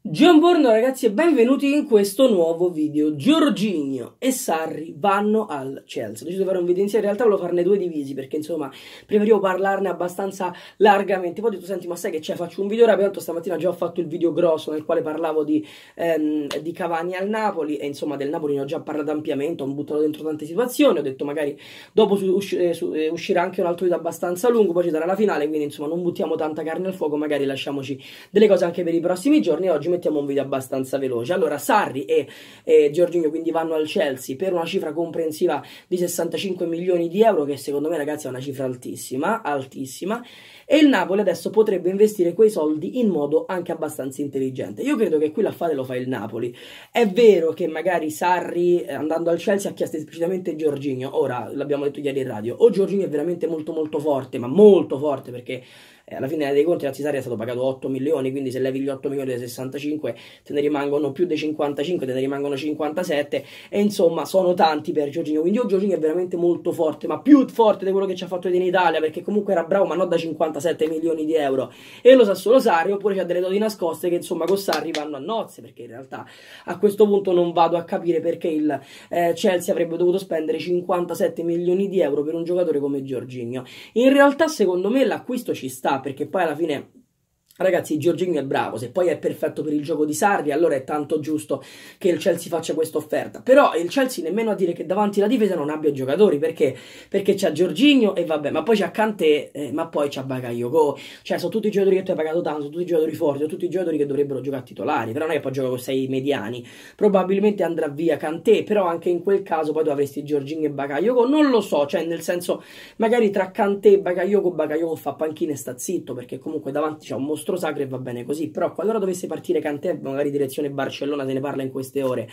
Buongiorno ragazzi e benvenuti in questo nuovo video. Giorginio e Sarri vanno al Chelsea. Ho deciso di fare un video insieme, in realtà volevo farne due divisi perché insomma preferivo parlarne abbastanza largamente. Poi ho detto senti ma sai che c'è, faccio un video ora, peraltro stamattina già ho fatto il video grosso nel quale parlavo di, ehm, di, Cavani al Napoli e insomma del Napoli ne ho già parlato ampiamente, ho buttato dentro tante situazioni, ho detto magari dopo su, usci, eh, su, eh, uscirà anche un altro video abbastanza lungo, poi ci darà la finale, quindi insomma non buttiamo tanta carne al fuoco, magari lasciamoci delle cose anche per i prossimi giorni. Oggi ci mettiamo un video abbastanza veloce. Allora, Sarri e, e Giorginio quindi vanno al Chelsea per una cifra comprensiva di 65 milioni di euro, che secondo me, ragazzi, è una cifra altissima, altissima. E il Napoli adesso potrebbe investire quei soldi in modo anche abbastanza intelligente. Io credo che qui l'affare lo fa il Napoli. È vero che magari Sarri, eh, andando al Chelsea, ha chiesto esplicitamente Giorginio. Ora, l'abbiamo detto ieri in radio, o Giorginio è veramente molto molto forte, ma molto forte, perché eh, alla fine dei conti la Cisaria è stato pagato 8 milioni, quindi se levi gli 8 milioni dai 65 55, te ne rimangono più di 55, te ne rimangono 57 e insomma sono tanti per Giorginio, quindi io Giorginio è veramente molto forte, ma più forte di quello che ci ha fatto in Italia perché comunque era bravo ma non da 57 milioni di euro e lo sa solo Sarri oppure c'ha delle doti nascoste che insomma con Sarri vanno a nozze perché in realtà a questo punto non vado a capire perché il eh, Chelsea avrebbe dovuto spendere 57 milioni di euro per un giocatore come Giorginio. In realtà secondo me l'acquisto ci sta perché poi alla fine Ragazzi, Giorginio è bravo, se poi è perfetto per il gioco di Sarri, allora è tanto giusto che il Chelsea faccia questa offerta. Però il Chelsea nemmeno a dire che davanti alla difesa non abbia giocatori, perché? Perché c'è Giorginio e vabbè, ma poi c'è Kanté, eh, ma poi c'è Bagayoko, cioè sono tutti i giocatori che tu hai pagato tanto, sono tutti i giocatori forti, sono tutti i giocatori che dovrebbero giocare titolari, però non è che poi gioca con sei mediani. Probabilmente andrà via Kanté, però anche in quel caso poi tu avresti Giorginio e Bagayoko, non lo so, cioè nel senso, magari tra Kanté e Bagayoko, Bagayoko fa panchina e sta zitto, perché comunque davanti c'è un mostro nostro Zagreb va bene così, però qualora dovesse partire Cantè magari direzione Barcellona, se ne parla in queste ore,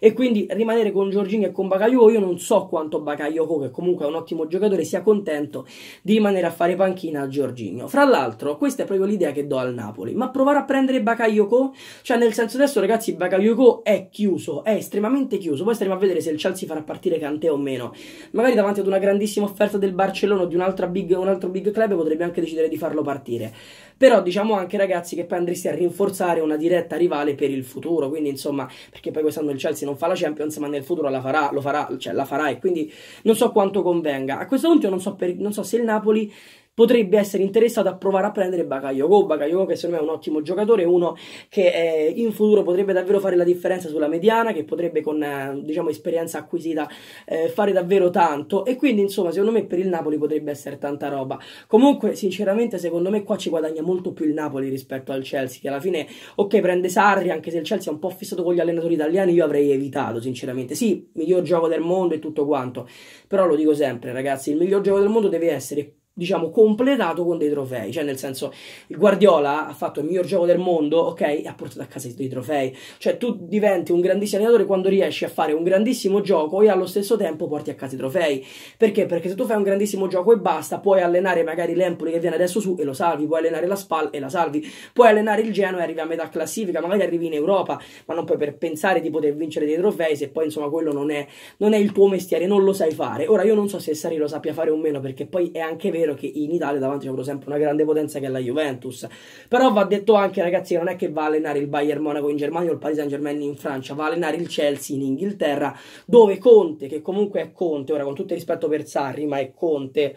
e quindi rimanere con Giorgini e con Bakayoko io non so quanto Bakayoko che comunque è un ottimo giocatore sia contento di rimanere a fare panchina a Giorgino fra l'altro questa è proprio l'idea che do al Napoli ma provare a prendere Bakayoko cioè nel senso adesso ragazzi Bakayoko è chiuso è estremamente chiuso poi staremo a vedere se il Chelsea farà partire Cantè o meno magari davanti ad una grandissima offerta del Barcellona o di big, un altro big club potrebbe anche decidere di farlo partire però diciamo anche ragazzi che poi andresti a rinforzare una diretta rivale per il futuro quindi insomma perché poi quest'anno il Chelsea non fa la Champions, ma nel futuro la farà, lo farà, cioè la farà e quindi non so quanto convenga. A questo punto io non so, per, non so se il Napoli potrebbe essere interessato a provare a prendere Bakayoko. Oh, Bakayoko che secondo me è un ottimo giocatore, uno che eh, in futuro potrebbe davvero fare la differenza sulla mediana, che potrebbe con eh, diciamo, esperienza acquisita eh, fare davvero tanto e quindi insomma secondo me per il Napoli potrebbe essere tanta roba. Comunque sinceramente secondo me qua ci guadagna molto più il Napoli rispetto al Chelsea che alla fine ok prende Sarri anche se il Chelsea è un po' fissato con gli allenatori italiani io avrei evitato sinceramente. Sì, miglior gioco del mondo e tutto quanto, però lo dico sempre ragazzi, il miglior gioco del mondo deve essere diciamo, completato con dei trofei. Cioè, nel senso, il Guardiola ha fatto il miglior gioco del mondo, ok, e ha portato a casa dei trofei. Cioè, tu diventi un grandissimo allenatore quando riesci a fare un grandissimo gioco e allo stesso tempo porti a casa i trofei. Perché? Perché se tu fai un grandissimo gioco e basta, puoi allenare magari l'Empoli che viene adesso su e lo salvi, puoi allenare la Spal e la salvi, puoi allenare il Genoa e arrivi a metà classifica, magari arrivi in Europa, ma non puoi per pensare di poter vincere dei trofei se poi, insomma, quello non è, non è il tuo mestiere, non lo sai fare. Ora, io non so se Sari lo sappia fare o meno, perché poi è anche vero vero che in Italia davanti c'è sempre una grande potenza che è la Juventus. Però va detto anche, ragazzi, non è che va a allenare il Bayern Monaco in Germania o il Paris Saint Germain in Francia, va a allenare il Chelsea in Inghilterra, dove Conte, che comunque è Conte, ora con tutto il rispetto per Sarri, ma è Conte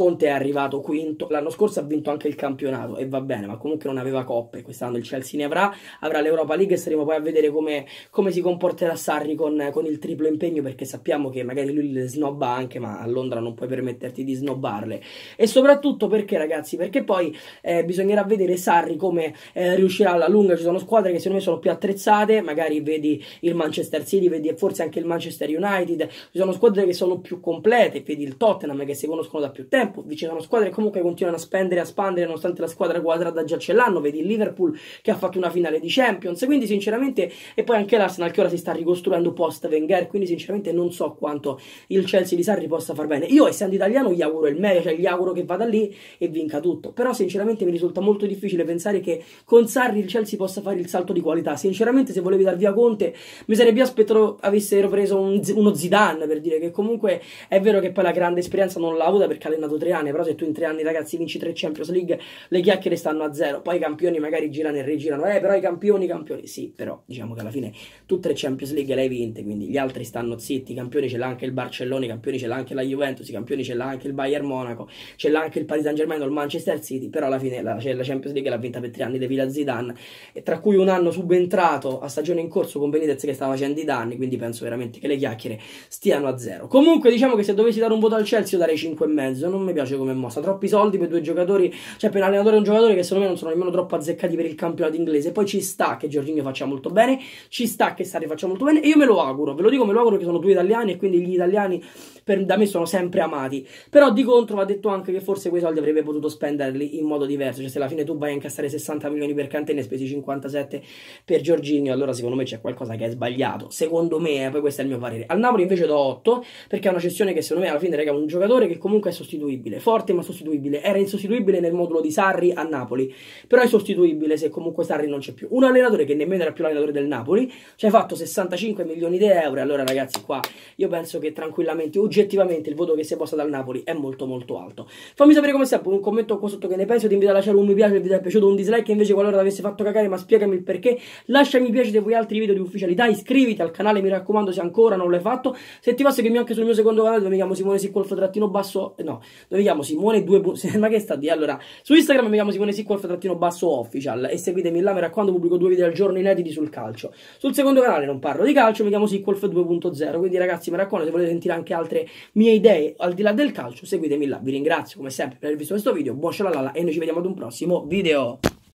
Conte è arrivato quinto, l'anno scorso ha vinto anche il campionato e va bene, ma comunque non aveva coppe, quest'anno il Chelsea ne avrà, avrà l'Europa League e saremo poi a vedere come, come si comporterà Sarri con, con, il triplo impegno perché sappiamo che magari lui le snobba anche, ma a Londra non puoi permetterti di snobbarle. E soprattutto perché ragazzi? Perché poi eh, bisognerà vedere Sarri come eh, riuscirà alla lunga, ci sono squadre che secondo me sono più attrezzate, magari vedi il Manchester City, vedi forse anche il Manchester United, ci sono squadre che sono più complete, vedi il Tottenham che si conoscono da più tempo tempo, a squadre che comunque continuano a spendere, e a spandere, nonostante la squadra quadrata già ce l'hanno, vedi il Liverpool che ha fatto una finale di Champions, quindi sinceramente, e poi anche l'Arsenal che ora si sta ricostruendo post Wenger, quindi sinceramente non so quanto il Chelsea di Sarri possa far bene. Io essendo italiano gli auguro il meglio, cioè gli auguro che vada lì e vinca tutto, però sinceramente mi risulta molto difficile pensare che con Sarri il Chelsea possa fare il salto di qualità, sinceramente se volevi dar via Conte mi sarebbe aspettato avessero preso un, uno Zidane per dire che comunque è vero che poi la grande esperienza non l'ha avuta perché ha allenato tre anni, però se tu in tre anni ragazzi vinci tre Champions League, le chiacchiere stanno a zero, poi i campioni magari girano e rigirano, eh però i campioni, i campioni, sì, però diciamo che alla fine tutte le Champions League le hai vinte, quindi gli altri stanno zitti, i campioni ce l'ha anche il Barcellona, i campioni ce l'ha anche la Juventus, i campioni ce l'ha anche il Bayern Monaco, ce l'ha anche il Paris Saint Germain o il Manchester City, però alla fine la, cioè, la Champions League l'ha vinta per tre anni De Villa Zidane, e tra cui un anno subentrato a stagione in corso con Benitez che stava facendo i danni, quindi penso veramente che le chiacchiere stiano a zero. Comunque diciamo che se dovessi dare un voto al Chelsea io darei 5,5, non non mi piace come mossa. Troppi soldi per due giocatori, cioè per un allenatore e un giocatore che secondo me non sono nemmeno troppo azzeccati per il campionato inglese. Poi ci sta che Giorginio faccia molto bene, ci sta che Sarri faccia molto bene e io me lo auguro, ve lo dico, me lo auguro che sono due italiani e quindi gli italiani per, da me sono sempre amati. Però di contro va detto anche che forse quei soldi avrebbe potuto spenderli in modo diverso, cioè se alla fine tu vai a incassare 60 milioni per Kanté e spesi 57 per Giorginio, allora secondo me c'è qualcosa che è sbagliato. Secondo me, eh, poi questo è il mio parere. Al Napoli invece do 8 perché è una cessione che secondo me alla fine rega un giocatore che comunque è sostituito insostituibile, forte ma sostituibile, era insostituibile nel modulo di Sarri a Napoli, però è sostituibile se comunque Sarri non c'è più. Un allenatore che nemmeno era più l'allenatore del Napoli, ci cioè hai fatto 65 milioni di euro, allora ragazzi qua io penso che tranquillamente, oggettivamente il voto che si è posto dal Napoli è molto molto alto. Fammi sapere come sempre un commento qua sotto che ne pensi, ti invito a lasciare un mi piace se vi è piaciuto, un dislike invece qualora l'avesse fatto cagare, ma spiegami il perché, lascia mi piace se vuoi altri video di ufficialità, iscriviti al canale mi raccomando se ancora non l'hai fatto, se ti va seguimi anche sul mio secondo canale dove mi chiamo Simone Siccolfo trattino basso, eh, no, dove chiamo Simone 2. ma che sta di? Allora, su Instagram mi chiamo Simone Siccolf trattino basso official e seguitemi là, mi raccomando, pubblico due video al giorno inediti sul calcio. Sul secondo canale non parlo di calcio, mi chiamo Siccolf 2.0, quindi ragazzi mi raccomando, se volete sentire anche altre mie idee al di là del calcio, seguitemi là. Vi ringrazio come sempre per aver visto questo video, buon ciao e noi ci vediamo ad un prossimo video.